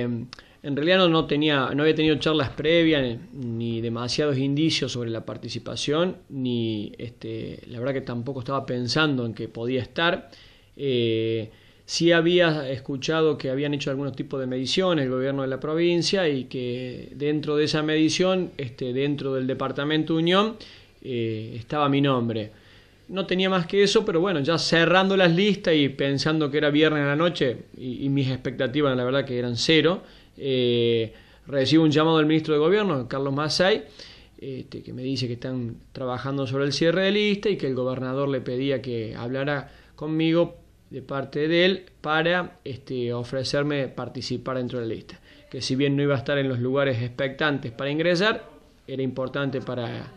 Em, en realidad no, tenía, no había tenido charlas previas ni demasiados indicios sobre la participación, ni este, la verdad que tampoco estaba pensando en que podía estar. Eh, sí había escuchado que habían hecho algunos tipos de mediciones el gobierno de la provincia y que dentro de esa medición, este, dentro del departamento Unión, eh, estaba mi nombre no tenía más que eso, pero bueno, ya cerrando las listas y pensando que era viernes en la noche y, mis expectativas, la verdad, que eran cero, eh, recibo un llamado del ministro de Gobierno, Carlos Massay, este, que me dice que están trabajando sobre el cierre de lista y que el gobernador le pedía que hablara conmigo de parte de él para este, ofrecerme participar dentro de la lista. Que si bien no iba a estar en los lugares expectantes para ingresar, era importante para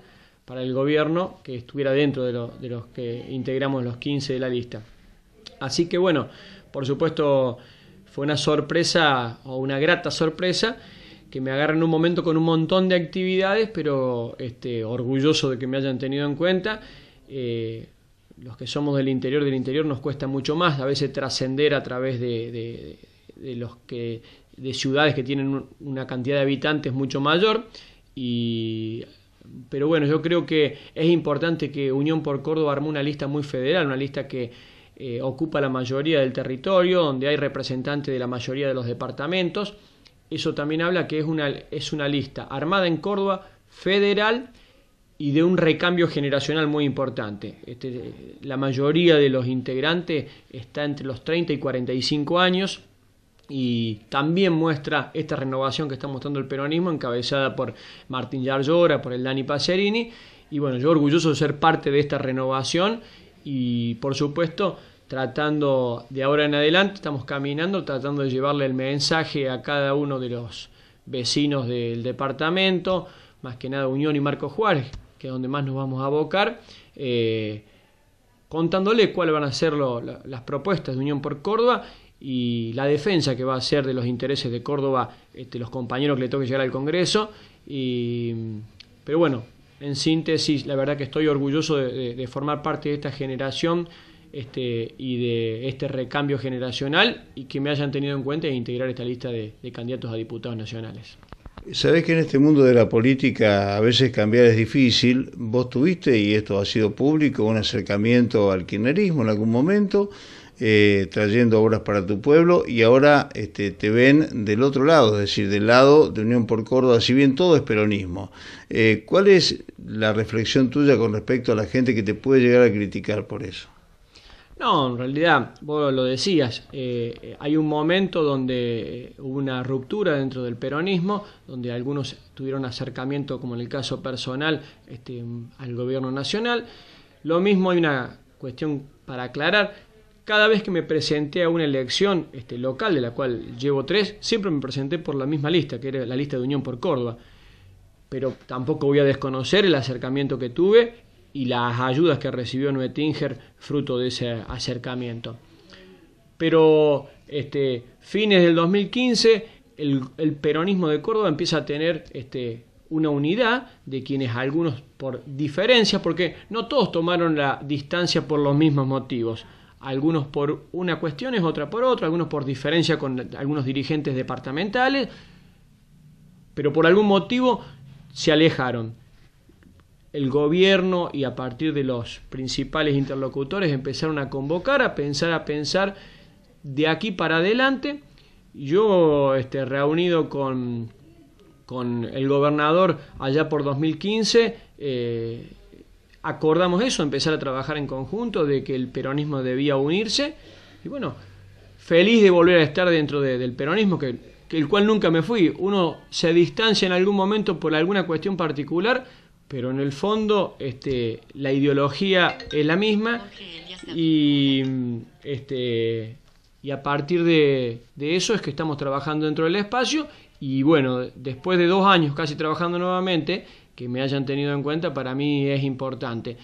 para el gobierno que estuviera dentro de, los que integramos los 15 de la lista. Así que bueno, por supuesto fue una sorpresa o una grata sorpresa que me agarren en un momento con un montón de actividades, pero este, orgulloso de que me hayan tenido en cuenta. Eh, los que somos del interior del interior nos cuesta mucho más a veces trascender a través de, los que de ciudades que tienen una cantidad de habitantes mucho mayor y pero bueno, yo creo que es importante que Unión por Córdoba armó una lista muy federal, una lista que eh, ocupa la mayoría del territorio, donde hay representantes de la mayoría de los departamentos. Eso también habla que es una, lista armada en Córdoba, federal y de un recambio generacional muy importante. Este, la mayoría de los integrantes está entre los 30 y 45 años y también muestra esta renovación que está mostrando el peronismo, encabezada por Martín Yarlora, por el Dani Pacerini. Y bueno, yo orgulloso de ser parte de esta renovación y por supuesto tratando de ahora en adelante, estamos caminando, tratando de llevarle el mensaje a cada uno de los vecinos del departamento, más que nada Unión y Marco Juárez, que es donde más nos vamos a abocar. Eh, contándole cuáles van a ser las propuestas de Unión por Córdoba y la defensa que va a hacer de los intereses de Córdoba este, los compañeros que le toque llegar al Congreso. Y, pero bueno, en síntesis, la verdad que estoy orgulloso de, formar parte de esta generación este, y de este recambio generacional y que me hayan tenido en cuenta e integrar esta lista de, de candidatos a diputados nacionales. Sabés que en este mundo de la política a veces cambiar es difícil. Vos tuviste, y esto ha sido público, un acercamiento al kirchnerismo en algún momento. Eh, trayendo obras para tu pueblo y ahora este, te ven del otro lado, es decir, del lado de Unión por Córdoba, si bien todo es peronismo. Eh, ¿Cuál es la reflexión tuya con respecto a la gente que te puede llegar a criticar por eso? No, en realidad, vos lo decías, eh, hay un momento donde hubo una ruptura dentro del peronismo, donde algunos tuvieron acercamiento, como en el caso personal, este, al gobierno nacional. Lo mismo hay una cuestión para aclarar, cada vez que me presenté a una elección este, local, de la cual llevo tres, siempre me presenté por la misma lista, que era la lista de Unión por Córdoba. Pero tampoco voy a desconocer el acercamiento que tuve y las ayudas que recibió Noetinger fruto de ese acercamiento. Pero este, fines del 2015, el, el peronismo de Córdoba empieza a tener este, una unidad de quienes algunos por diferencias, porque no todos tomaron la distancia por los mismos motivos algunos por una cuestión, es otra por otra, algunos por diferencia con algunos dirigentes departamentales, pero por algún motivo se alejaron. El gobierno y a partir de los principales interlocutores empezaron a convocar, a pensar, a pensar de aquí para adelante. Yo, este, reunido con, el gobernador allá por 2015, acordamos eso, empezar a trabajar en conjunto, de que el peronismo debía unirse. Y bueno, feliz de volver a estar dentro del peronismo, que, el cual nunca me fui. Uno se distancia en algún momento por alguna cuestión particular, pero en el fondo este, la ideología es la misma. Y, este, y a partir de eso es que estamos trabajando dentro del espacio. Y bueno, después de dos años casi trabajando nuevamente, que me hayan tenido en cuenta para mí es importante.